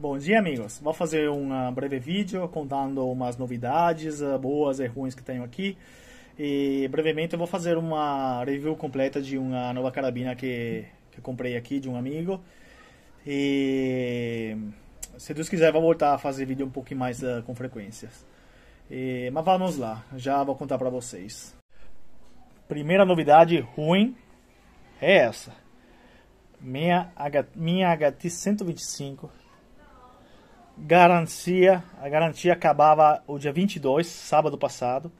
Bom dia, amigos. Vou fazer um uh, breve vídeo contando umas novidades uh, boas e ruins que tenho aqui. E brevemente eu vou fazer uma review completa de uma nova carabina que, que comprei aqui de um amigo. E se Deus quiser, vou voltar a fazer vídeo um pouquinho mais uh, com frequência. E, mas vamos lá, já vou contar para vocês. Primeira novidade ruim é essa. Minha, H, minha HT 125 garantia, a garantia acabava o dia 22, sábado passado.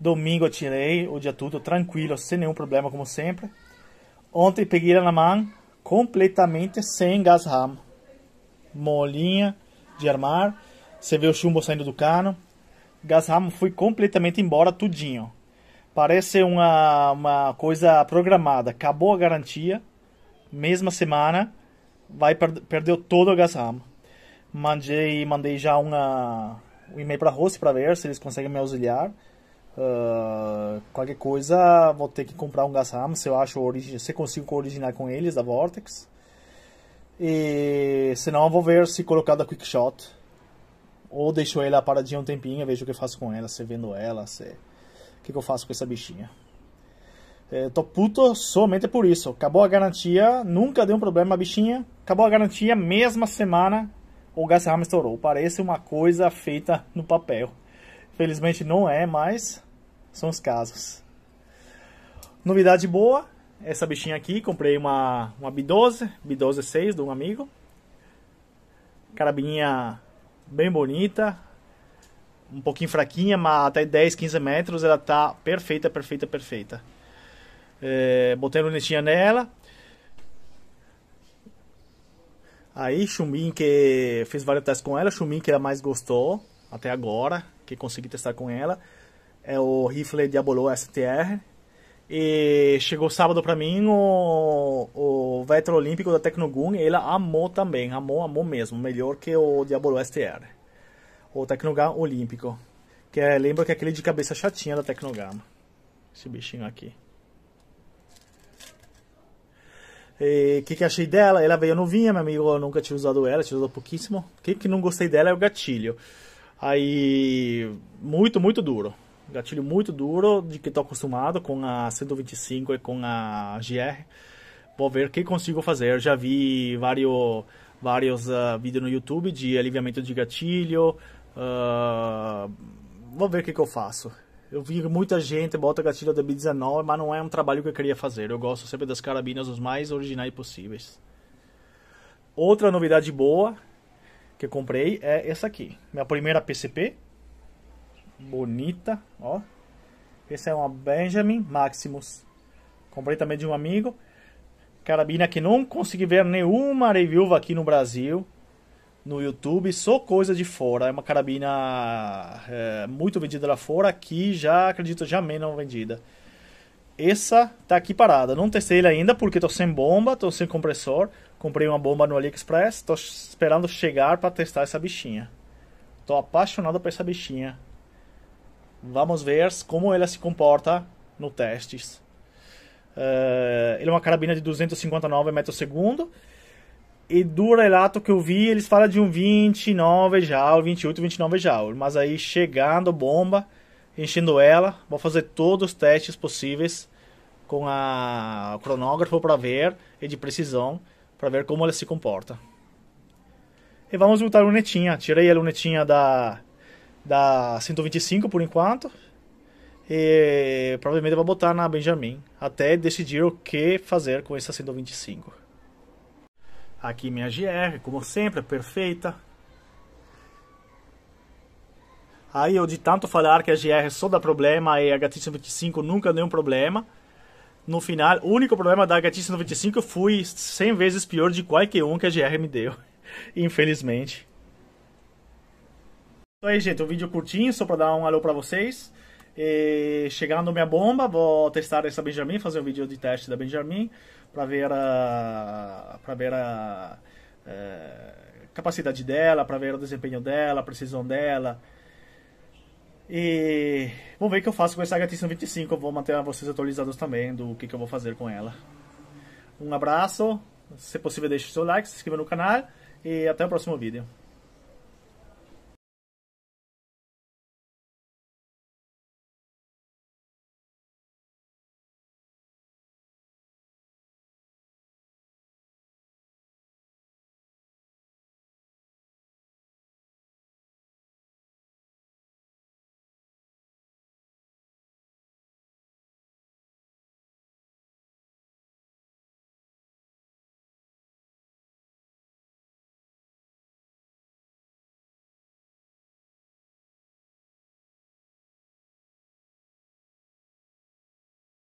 Domingo eu tirei o dia tudo tranquilo, sem nenhum problema, como sempre. Ontem peguei ela na mão, completamente sem gás ramo. Molinha de armar, você vê o chumbo saindo do cano. Gás ramo foi completamente embora, tudinho. Parece uma, uma coisa programada. Acabou a garantia, mesma semana, vai perdeu todo o gás ramo. Mandei, mandei já uma, um e-mail para a Rossi para ver se eles conseguem me auxiliar. Uh, qualquer coisa, vou ter que comprar um gás se eu acho se consigo originar com eles da Vortex. E se não, vou ver se colocar da Quickshot ou deixo ela paradinha um tempinho, vejo o que eu faço com ela, se vendo ela, se o que, que eu faço com essa bichinha. É, tô puto somente por isso. Acabou a garantia, nunca deu um problema a bichinha. Acabou a garantia, mesma semana o Gas Hammer estourou. Parece uma coisa feita no papel. Felizmente não é, mas são os casos. Novidade boa, essa bichinha aqui, comprei uma, uma B12, B12 6 de um amigo. Carabininha bem bonita, um pouquinho fraquinha, mas até 10, 15 metros ela tá perfeita, perfeita, perfeita. É, botei a lunetinha nela, Aí Shumin que fez vários testes com ela, Shumin que ela mais gostou até agora, que consegui testar com ela, é o rifle Diabolo STR. E chegou sábado pra mim o, o Vetro Olímpico da Tecnogun, ela amou também, amou, amou mesmo, melhor que o Diabolo STR. O Tecnogun Olímpico, que é, lembra que é aquele de cabeça chatinha da Tecnogun. Esse bichinho aqui. O que, que achei dela? Ela veio novinha, meu amigo, eu nunca tinha usado ela, tinha usado pouquíssimo. O que, que não gostei dela é o gatilho. Aí, muito, muito duro. Gatilho muito duro, de que estou acostumado com a 125 e com a GR. Vou ver o que consigo fazer. Já vi vários, vários uh, ah, vídeos no YouTube de aliviamento de gatilho. Uh, vou ver o que, que eu faço. Eu vi muita gente bota gatilho da b 19 mas não é um trabalho que eu queria fazer. Eu gosto sempre das carabinas os mais originais possíveis. Outra novidade boa que eu comprei é essa aqui. Minha primeira PCP. Bonita, ó. Essa é uma Benjamin Maximus. Comprei também de um amigo. Carabina que não consegui ver nenhuma review aqui no Brasil no YouTube, só coisa de fora. É uma carabina é, muito vendida lá fora, aqui já acredito já menos vendida. Essa tá aqui parada. Não testei ele ainda porque tô sem bomba, tô sem compressor. Comprei uma bomba no AliExpress, tô esperando chegar para testar essa bichinha. Tô apaixonado por essa bichinha. Vamos ver como ela se comporta no testes. Uh, é, ele é uma carabina de 259 metros segundo e do relato que eu vi, eles falam de um 29 jaul, 28, 29 jaul. Mas aí chegando bomba, enchendo ela, vou fazer todos os testes possíveis com a cronógrafo para ver e de precisão para ver como ela se comporta. E vamos botar a lunetinha. Tirei a lunetinha da da 125 por enquanto. E provavelmente vou botar na Benjamin até decidir o que fazer com essa 125. Aqui minha GR, como sempre, é perfeita. Aí eu de tanto falar que a GR só dá problema e a HTC 95 nunca deu um problema. No final, o único problema da ht eu foi 100 vezes pior de qualquer um que a GR me deu. Infelizmente. Então aí, é gente, um vídeo curtinho só para dar um alô para vocês. E chegando minha bomba, vou testar essa Benjamin, fazer um vídeo de teste da Benjamin para ver a para ver a, é, capacidade dela, para ver o desempenho dela, a precisão dela. E vou ver o que eu faço com essa Gatinho 25. vou manter vocês atualizados também do que, que eu vou fazer com ela. Um abraço. Se possível, deixe seu like, se inscreva no canal. E até o próximo vídeo.